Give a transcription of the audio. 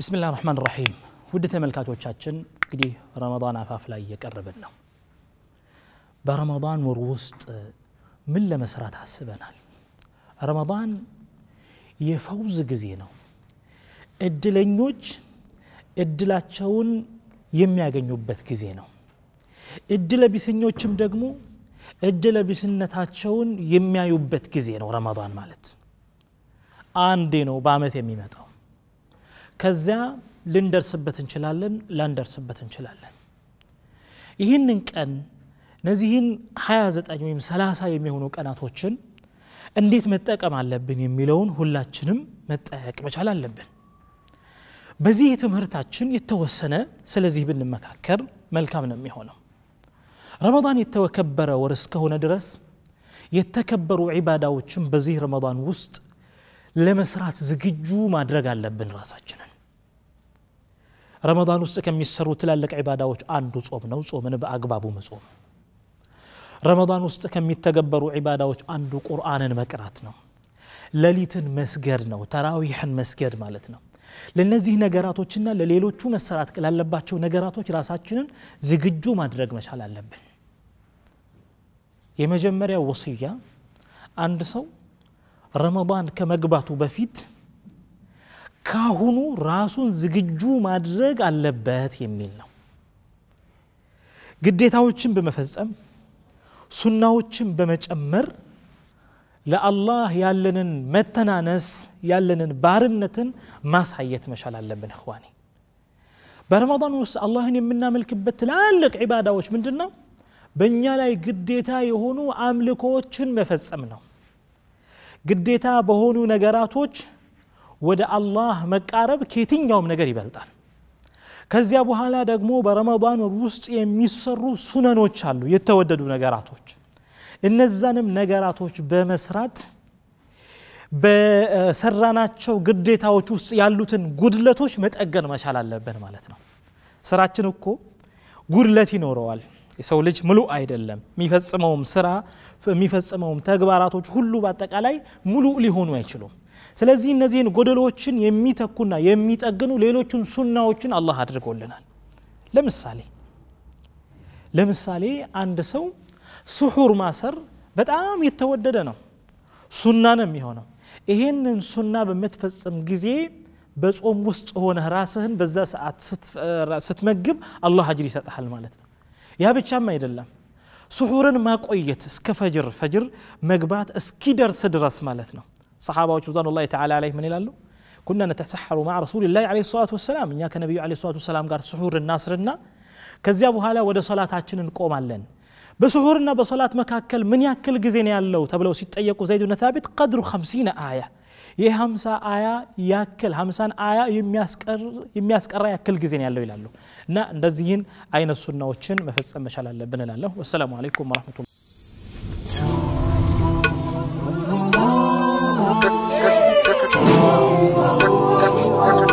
ቢስሚላህ ራህማን ራሒም ውድ ተመልካቾቻችን እንግዲህ ረመዳን አፋፍ ላይ እየቀረብን ነው በረመዳን ወር ውስጥ ምን ለመስራት አስበናል ረመዳን የፈውዝ ጊዜ ነው እድለኞች እድላቸውን የሚያገኙበት ጊዜ ነው እድለ ቢስኞችም ደግሞ እድለ ቢስነታቸውን የሚያዩበት ጊዜ ነው ረመዳን ማለት አንዴ ነው በአመት የሚመጣው ከዚያ ልንደርስበት እንችላለን፣ ላንደርስበት እንችላለን። ይህንን ቀን እነዚህን 29 ወይም 30 የሚሆኑ ቀናቶችን እንዴት መጠቀም አለብን የሚለውን ሁላችንም መጠያቅ መቻል አለብን። በዚህ ትምህርታችን የተወሰነ ስለዚህ ብንመካከር መልካም ነው የሚሆነው። ረመን የተከበረ ወር እስከሆነ ድረስ የተከበሩ ዒባዳዎችን በዚህ ረመን ውስጥ ለመስራት ዝግጁ ማድረግ አለብን ራሳችንን። ረመዳን ውስጥ ከሚሰሩ ትላልቅ ዒባዳዎች አንዱ ጾም ነው። ጾምን በአግባቡ መጾም። ረመዳን ውስጥ ከሚተገበሩ ዒባዳዎች አንዱ ቁርአንን መቅራት ነው። ሌሊትን መስገድ ነው። ተራዊሕን መስገድ ማለት ነው። ለነዚህ ነገራቶችና ለሌሎቹ መሰራት ላለባቸው ነገራቶች ራሳችንን ዝግጁ ማድረግ መቻል አለብን። የመጀመሪያው ወስያ አንድ ሰው ረመዳን ከመግባቱ በፊት ካሁኑ ራሱን ዝግጁ ማድረግ አለበት የሚል ነው። ግዴታዎችን በመፈጸም ሱናዎችን በመጨመር ለአላህ ያለንን መተናነስ ያለንን ባርነትን ማሳየት መቻል አለብን። እኽዋኔ በረመዳን ውስጥ አላህን የምናመልክበት ትላልቅ ዒባዳዎች ምንድን ነው? በእኛ ላይ ግዴታ የሆኑ አምልኮዎችን መፈጸም ነው። ግዴታ በሆኑ ነገራቶች ወደ አላህ መቃረብ ከየትኛውም ነገር ይበልጣል። ከዚያ በኋላ ደግሞ በረመዳን ወር ውስጥ የሚሰሩ ሱነኖች አሉ፣ የተወደዱ ነገራቶች። እነዛንም ነገራቶች በመስራት በሰራናቸው ግዴታዎች ውስጥ ያሉትን ጉድለቶች መጠገን መቻል አለብን ማለት ነው። ስራችን እኮ ጉድለት ይኖረዋል። የሰው ልጅ ሙሉ አይደለም። የሚፈጽመውም ስራ የሚፈጽመውም ተግባራቶች ሁሉ በአጠቃላይ ሙሉ ሊሆኑ አይችሉም። ስለዚህ እነዚህን ጎደሎችን የሚተኩና የሚጠግኑ ሌሎቹን ሱናዎችን አላህ አድርጎልናል። ለምሳሌ ለምሳሌ አንድ ሰው ስሑር ማሰር በጣም የተወደደ ነው፣ ሱና ነው የሚሆነው። ይሄንን ሱና በምትፈጽም ጊዜ በጾም ውስጥ ሆነ ራስህን በዛ ሰዓት ስትመግብ አላህ አጅር ይሰጥሃል ማለት ነው። ያ ብቻም አይደለም ስሑርን ማቆየት እስከ ፈጅር ፈጅር መግባት እስኪደርስ ድረስ ማለት ነው ሰሓባዎች ርዛኑ ላ ተላ ላይ ምን ይላሉ ኩና ነተሰሐሩ ማ ረሱልላህ ለ ሰላት ወሰላም እኛ ከነቢዩ ለ ሰላት ወሰላም ጋር ስሑር እናስርና ከዚያ በኋላ ወደ ሰላታችን እንቆማለን በስሑርና በሶላት መካከል ምን ያክል ጊዜ ነው ያለው ተብለው ሲጠየቁ ዘይድ ብን ታቢት ቀድሩ 50 አያ ይህ 50 አያ ያክል 50 አያ የሚያስቀራ ያክል ጊዜ ነው ያለው ይላሉ እና እንደዚህን አይነት ሱናዎችን መፈጸም መቻል አለብን እላለሁ ወሰላሙ አለይኩም ወረሕመቱላ